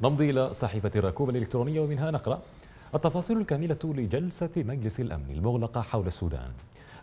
نمضي إلى صحيفة الركوب الإلكترونية ومنها نقرأ التفاصيل الكاملة لجلسة مجلس الأمن المغلقة حول السودان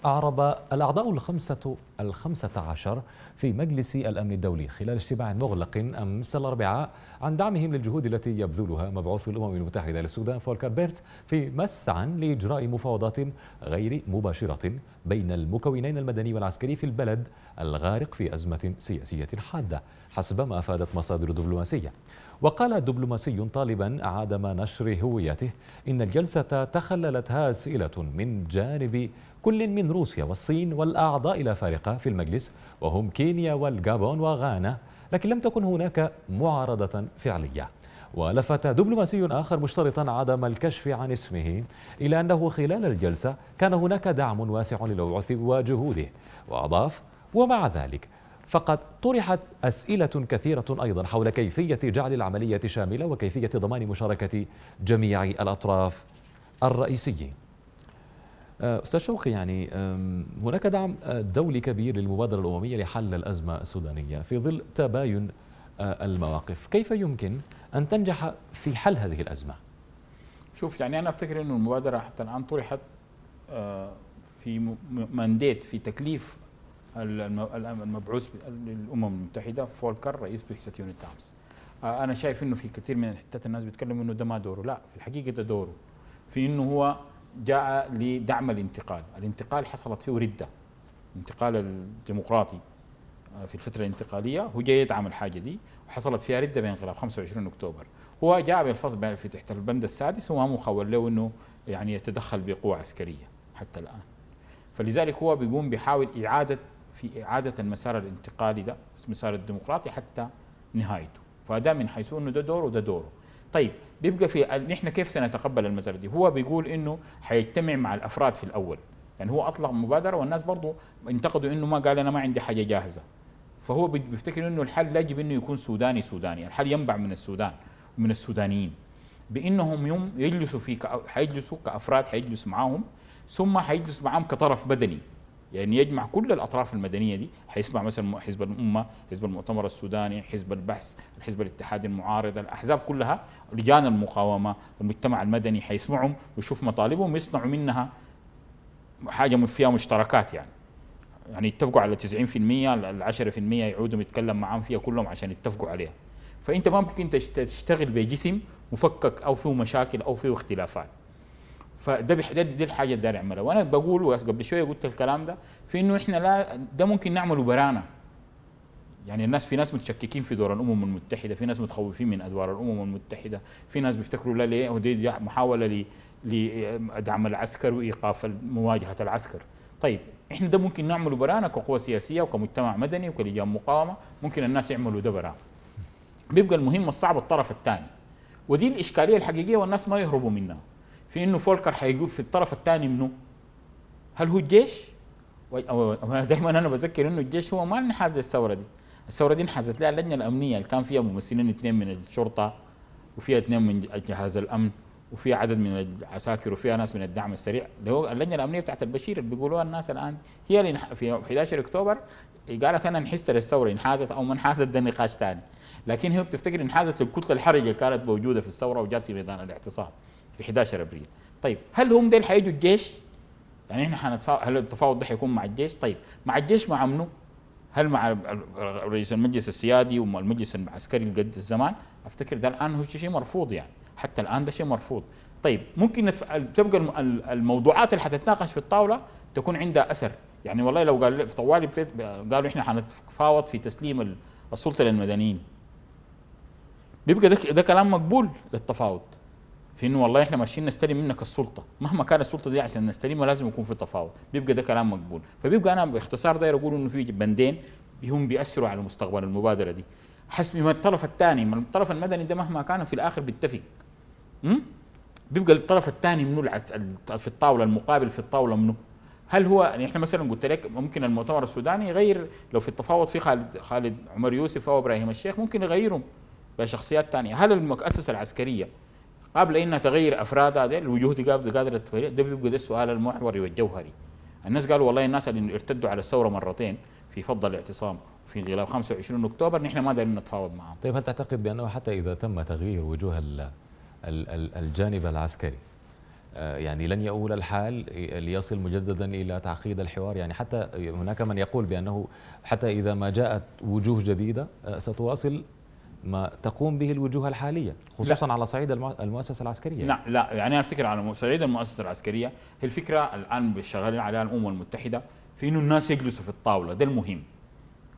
أعرب الأعضاء الخمسة الخمسة عشر في مجلس الأمن الدولي خلال اجتماع مغلق أمس الأربعاء عن دعمهم للجهود التي يبذلها مبعوث الأمم المتحدة للسودان فولكر بيرت في مسعى لإجراء مفاوضات غير مباشرة بين المكونين المدني والعسكري في البلد الغارق في أزمة سياسية حادة حسب ما أفادت مصادر دبلوماسية وقال دبلوماسي طالبا عدم نشر هويته إن الجلسة تخللتها أسئلة من جانب كل من روسيا والصين والأعضاء الأفارقة في المجلس وهم كينيا والجابون وغانا لكن لم تكن هناك معارضة فعلية ولفت دبلوماسي آخر مشترطا عدم الكشف عن اسمه إلى أنه خلال الجلسة كان هناك دعم واسع للوعث وجهوده وأضاف ومع ذلك فقد طرحت أسئلة كثيرة أيضا حول كيفية جعل العملية شاملة وكيفية ضمان مشاركة جميع الأطراف الرئيسيين آه، أستاذ شوقي يعني هناك دعم آه، دولي كبير للمبادرة الأممية لحل الأزمة السودانية في ظل تباين آه، المواقف كيف يمكن أن تنجح في حل هذه الأزمة؟ شوف يعني أنا أفتكر أن المبادرة حتى الآن طرحت في منديت في تكليف المبعوث للامم المتحده فولكر رئيس بيكسة يونت تايمز آه، انا شايف انه في كثير من الحتات الناس بيتكلموا انه ده ما دوره لا في الحقيقه ده دوره في انه هو جاء لدعم الانتقال الانتقال حصلت فيه رده الانتقال الديمقراطي آه، في الفتره الانتقاليه هو جاي يدعم الحاجه دي وحصلت فيها رده بانقلاب 25 اكتوبر هو جاء بالفصل في تحت البند السادس وما مخول له انه يعني يتدخل بقوه عسكريه حتى الان فلذلك هو بيقوم بيحاول اعاده في إعادة المسار الانتقالي ده المسار الديمقراطي حتى نهايته فده من حيث انه ده دوره وده دوره طيب بيبقى في نحن كيف سنتقبل المسار دي هو بيقول انه حيجتمع مع الافراد في الاول يعني هو اطلق مبادره والناس برضه انتقدوا انه ما قال انا ما عندي حاجه جاهزه فهو بيفتكر انه الحل يجب انه يكون سوداني سوداني الحل ينبع من السودان ومن السودانيين بانهم يوم يجلسوا في حيجلسوا كافراد حيجلس معاهم ثم حيجلس معاهم كطرف بدني يعني يجمع كل الاطراف المدنيه دي حيسمع مثلا حزب الامه حزب المؤتمر السوداني حزب البحث الحزب الاتحاد المعارض الاحزاب كلها لجان المقاومه المجتمع المدني حيسمعهم ويشوف مطالبهم ويصنعوا منها حاجه فيها مشتركات يعني يعني يتفقوا على 90% ال 10% يعودوا يتكلم معاهم فيها كلهم عشان يتفقوا عليها فانت ما ممكن تشتغل بجسم مفكك او فيه مشاكل او فيه اختلافات فده بيحدد دي الحاجه اللي يعملها وانا بقول قبل شويه قلت الكلام ده في انه احنا لا ده ممكن نعمله برانا يعني الناس في ناس متشككين في دور الامم المتحده في ناس متخوفين من ادوار الامم المتحده في ناس بيفتكروا لا ليه ودي محاوله لدعم العسكر وايقاف مواجهه العسكر طيب احنا ده ممكن نعمله برانا كقوة سياسية وكمجتمع مدني وكلجان مقاومة ممكن الناس يعملوا ده برانا بيبقى المهم الصعب الطرف الثاني ودي الإشكالية الحقيقية والناس ما يهربوا منها في انه فولكر حيجوب في الطرف الثاني منه هل هو الجيش؟ دايما انا بذكر انه الجيش هو ما انحاز الثوره دي الثوره دي انحازت لها اللجنه الامنيه اللي كان فيها ممثلين اثنين من الشرطه وفيها اثنين من جهاز الامن وفي عدد من العساكر وفيها ناس من الدعم السريع اللي هو اللجنه الامنيه بتاعت البشير اللي بيقولوها الناس الان هي اللي في 11 اكتوبر قالت انا انحزت للثوره انحازت او ما انحازت ده نقاش ثاني لكن هي بتفتكر انحازت للكتله الحرجه اللي كانت موجوده في الثوره وجات في ميدان الاعتصام ب 11 ابريل طيب هل هم ديل حيجوا الجيش؟ يعني احنا حنتفا... هل التفاوض ده حيكون مع الجيش؟ طيب مع الجيش مع منو؟ هل مع رئيس المجلس السيادي والمجلس العسكري المعسكري الزمان؟ افتكر ده الان هو شيء مرفوض يعني حتى الان ده شيء مرفوض. طيب ممكن نتف... تبقى الموضوعات اللي حتتناقش في الطاوله تكون عندها اثر يعني والله لو قال في طوالي بفيت... قالوا احنا حنتفاوض في تسليم السلطه للمدنيين بيبقى ده, ده كلام مقبول للتفاوض في انه والله إحنا ماشيين نستلم منك السلطة مهما كانت السلطة دي عشان نستلمها لازم يكون في تفاوض بيبقى ده كلام مقبول فبيبقى أنا باختصار داير أقول إنه في بندين هم بيأثروا على مستقبل المبادرة دي حسب ما الطرف الثاني ما الطرف المدني ده مهما كان في الآخر بيتفق امم بيبقى الطرف الثاني منو في الطاولة المقابل في الطاولة منو هل هو يعني احنا مثلا قلت لك ممكن المؤتمر السوداني يغير لو في التفاوض في خالد خالد عمر يوسف او ابراهيم الشيخ ممكن يغيرهم بشخصيات ثانيه هل المؤسسه العسكريه قبل ان تغير افراد هذه الوجوه دي قادره تفريق ده بيبقى ده السؤال المحوري والجوهري الناس قالوا والله الناس اللي ارتدوا على الثوره مرتين في فض الاعتصام في انقلاب 25 اكتوبر نحن ما دارين نتفاوض معهم طيب هل تعتقد بانه حتى اذا تم تغيير وجوه الجانب العسكري آه، يعني لن يؤول الحال آه، ليصل مجددا الى تعقيد الحوار يعني حتى هناك من يقول بانه حتى اذا ما جاءت وجوه جديده آه، ستواصل ما تقوم به الوجوه الحالية خصوصا لا. على صعيد المؤسسة العسكرية لا نعم، لا يعني أنا أفتكر على صعيد المؤسسة العسكرية هي الفكرة الآن شغالين عليها الأمم المتحدة في إنه الناس يجلسوا في الطاولة ده المهم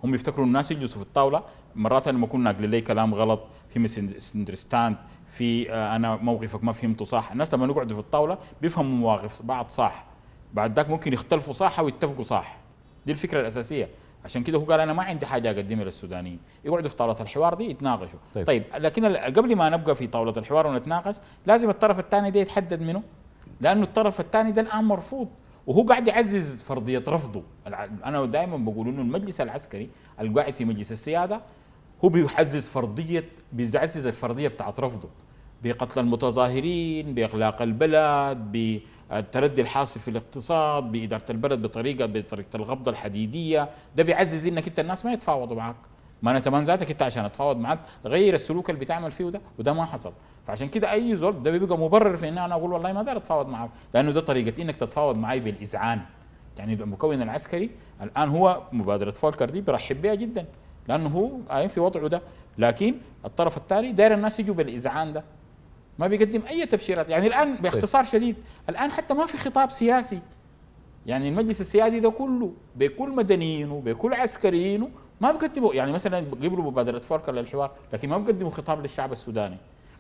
هم يفتكروا الناس يجلسوا في الطاولة مرات أنا كنا ناقل لي كلام غلط في مسندرستاند في آه، أنا موقفك ما فهمته صح الناس لما يقعدوا في الطاولة بيفهموا مواقف بعض صح بعد ذاك ممكن يختلفوا صح ويتفقوا صح دي الفكرة الأساسية عشان كده هو قال انا ما عندي حاجه اقدمها للسودانيين يقعدوا في طاوله الحوار دي يتناقشوا طيب, طيب لكن قبل ما نبقى في طاوله الحوار ونتناقش لازم الطرف الثاني ده يتحدد منه لانه الطرف الثاني ده الان مرفوض وهو قاعد يعزز فرضيه رفضه انا دائما بقول انه المجلس العسكري القاعد في مجلس السياده هو بيعزز فرضيه بيعزز الفرضيه بتاعت رفضه بقتل المتظاهرين باغلاق البلد ب التردي الحاصل في الاقتصاد باداره البلد بطريقه بطريقه القبضه الحديديه ده بيعزز انك انت الناس ما يتفاوضوا معك ما انا تمام ذاتك انت عشان اتفاوض معاك غير السلوك اللي بتعمل فيه ده وده ما حصل فعشان كده اي زول ده بيبقى مبرر في ان انا اقول والله ما دار اتفاوض معاك لانه ده طريقه انك تتفاوض معي بالاذعان يعني المكون العسكري الان هو مبادره فولكر دي برحب بها جدا لانه هو آه، في وضعه ده لكن الطرف الثاني داير الناس يجوا بالاذعان ده ما بيقدم اي تبشيرات يعني الان طيب. باختصار شديد الان حتى ما في خطاب سياسي يعني المجلس السيادي ده كله بكل مدنيينه بكل عسكريينه ما بقدموا يعني مثلا قبلوا مبادره فوركر للحوار لكن ما بقدموا خطاب للشعب السوداني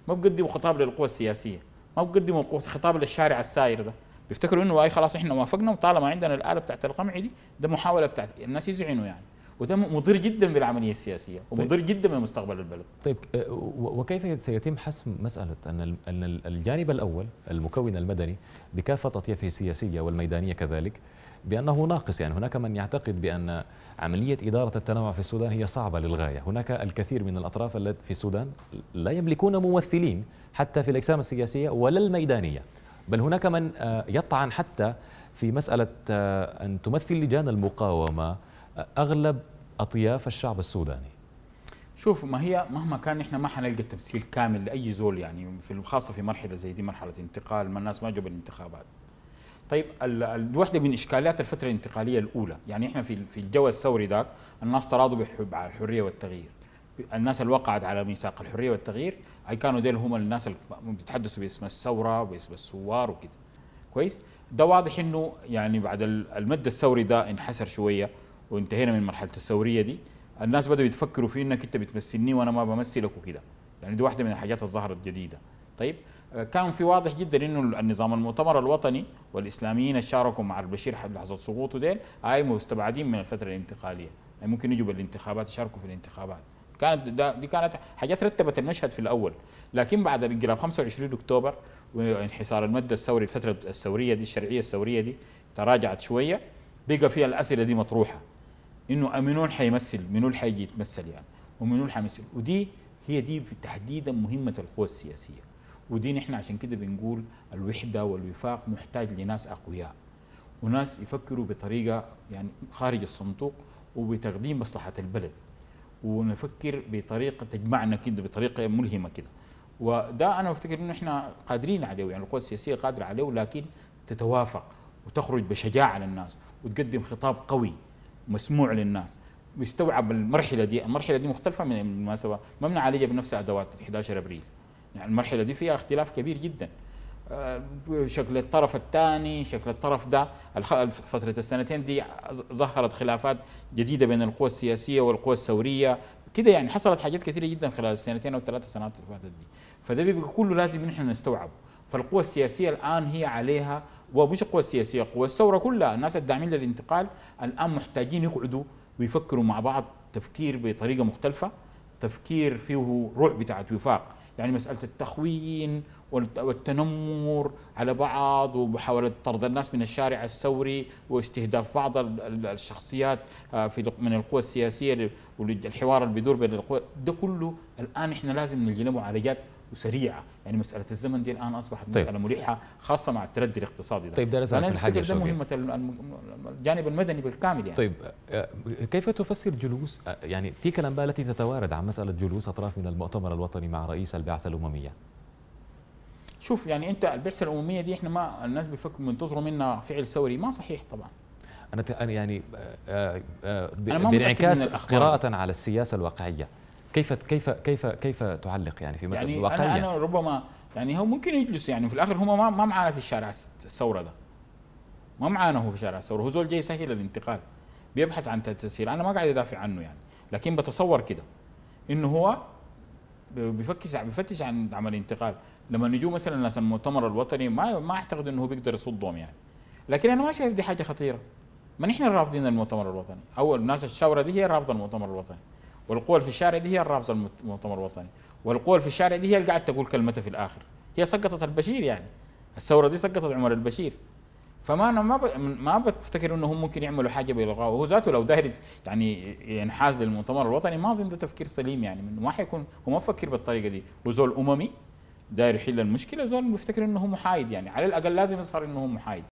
ما بقدموا خطاب للقوى السياسيه ما بقدموا خطاب للشارع الساير ده بيفتكروا انه اي خلاص احنا وافقنا وطالما عندنا الاله بتاعت القمع دي ده محاوله بتاعت الناس يزعنوا يعني وده مضر جدا بالعمليه السياسيه طيب. ومضر طيب. جدا بمستقبل البلد. طيب أه، وكيف سيتم حسم مساله ان ان الجانب الاول المكون المدني بكافه اطيافه السياسيه والميدانيه كذلك بانه ناقص يعني هناك من يعتقد بان عمليه اداره التنوع في السودان هي صعبه للغايه، هناك الكثير من الاطراف التي في السودان لا يملكون ممثلين حتى في الاجسام السياسيه ولا الميدانيه، بل هناك من أه، يطعن حتى في مساله أه، ان تمثل لجان المقاومه اغلب أطياف الشعب السوداني شوف ما هي مهما كان احنا ما حنلقى تمثيل كامل لاي زول يعني في خاصه في مرحله زي دي مرحله انتقال ما الناس ما جو بالانتخابات. طيب الوحده من اشكاليات الفتره الانتقاليه الاولى يعني احنا في في الجو الثوري ذاك الناس تراضوا بالحب على الحريه والتغيير. الناس اللي وقعت على ميثاق الحريه والتغيير اي كانوا ديل هم الناس اللي بيتحدثوا باسم الثوره وباسم الثوار وكده. كويس؟ ده واضح انه يعني بعد المد الثوري ده انحسر شويه وانتهينا من مرحله الثوريه دي الناس بداوا يتفكروا في انك انت بتمثلني وانا ما بمثلك وكده يعني دي واحده من الحاجات الظاهره الجديده طيب آه، كان في واضح جدا انه النظام المؤتمر الوطني والاسلاميين اللي شاركوا مع البشير لحظه سقوطه ديل هاي مستبعدين من الفتره الانتقاليه يعني ممكن يجوا بالانتخابات يشاركوا في الانتخابات كانت دي كانت حاجات رتبت المشهد في الاول لكن بعد انقلاب 25 اكتوبر وانحصار المد الثوري الفتره الثوريه دي الشرعيه الثوريه دي تراجعت شويه بقى فيها الاسئله دي مطروحه انه منون حيمثل منون حيجي يتمثل يعني ومنون حيمثل ودي هي دي في تحديدا مهمه القوى السياسيه ودي نحن عشان كده بنقول الوحده والوفاق محتاج لناس اقوياء وناس يفكروا بطريقه يعني خارج الصندوق وبتقديم مصلحه البلد ونفكر بطريقه تجمعنا كده بطريقه ملهمه كده وده انا افتكر انه احنا قادرين عليه يعني القوى السياسيه قادره عليه لكن تتوافق وتخرج بشجاعه للناس وتقدم خطاب قوي مسموع للناس ويستوعب المرحله دي المرحله دي مختلفه من المناسبه ما بنعالجها بنفس ادوات 11 ابريل يعني المرحله دي فيها اختلاف كبير جدا آه، شكل الطرف الثاني شكل الطرف ده فترة السنتين دي ظهرت خلافات جديدة بين القوى السياسية والقوى الثورية كده يعني حصلت حاجات كثيرة جدا خلال السنتين أو ثلاثة سنوات اللي فاتت دي فده بيبقى كله لازم نحن نستوعبه فالقوى السياسية الآن هي عليها ومش القوى السياسية قوى الثورة كلها الناس الداعمين للانتقال الآن محتاجين يقعدوا ويفكروا مع بعض تفكير بطريقة مختلفة تفكير فيه روح بتاعت وفاق يعني مسألة التخوين والتنمر على بعض ومحاولة طرد الناس من الشارع الثوري واستهداف بعض الشخصيات آه، في من القوى السياسية والحوار اللي بيدور بين القوى ده كله الآن احنا لازم نلجي على معالجات وسريعه يعني مساله الزمن دي الان اصبحت طيب. مساله مريحه خاصه مع التردي الاقتصادي ده. طيب ده انا الحاجه ده مهمه الجانب المدني بالكامل يعني طيب آه، كيف تفسر جلوس آه، يعني تلك الانباء التي تتوارد عن مساله جلوس اطراف من المؤتمر الوطني مع رئيس البعثه الامميه شوف يعني انت البعثه الامميه دي احنا ما الناس بيفكروا منتظروا منا فعل ثوري ما صحيح طبعا انا يعني آه، بانعكاس قراءه على السياسه الواقعيه كيف كيف كيف كيف تعلق يعني في مسألة يعني الواقعية أنا, أنا ربما يعني هو ممكن يجلس يعني في الآخر هم ما, ما معانا في الشارع الثورة ده ما معانا هو في شارع الثورة هو زول جاي سهل الانتقال بيبحث عن تسهيل أنا ما قاعد أدافع عنه يعني لكن بتصور كده إنه هو بيفكش بيفتش عن عمل انتقال لما نجوا مثلا ناس المؤتمر الوطني ما ما اعتقد انه هو بيقدر يصدهم يعني لكن انا ما شايف دي حاجه خطيره ما نحن رافضين المؤتمر الوطني او ناس الشاوره دي هي رافضه المؤتمر الوطني والقوى في الشارع دي هي الرافضة المؤتمر الوطني والقوى في الشارع دي هي اللي قاعد تقول كلمتها في الآخر هي سقطت البشير يعني الثورة دي سقطت عمر البشير فما انا ما ب... ما بفتكر انهم ممكن يعملوا حاجه بالغاء وهو ذاته لو داير يعني ينحاز للمؤتمر الوطني ما اظن ده تفكير سليم يعني ما حيكون هو ما بفكر بالطريقه دي وزول اممي داير يحل المشكله زول بيفتكر انه هو محايد يعني على الاقل لازم يظهر انه هو محايد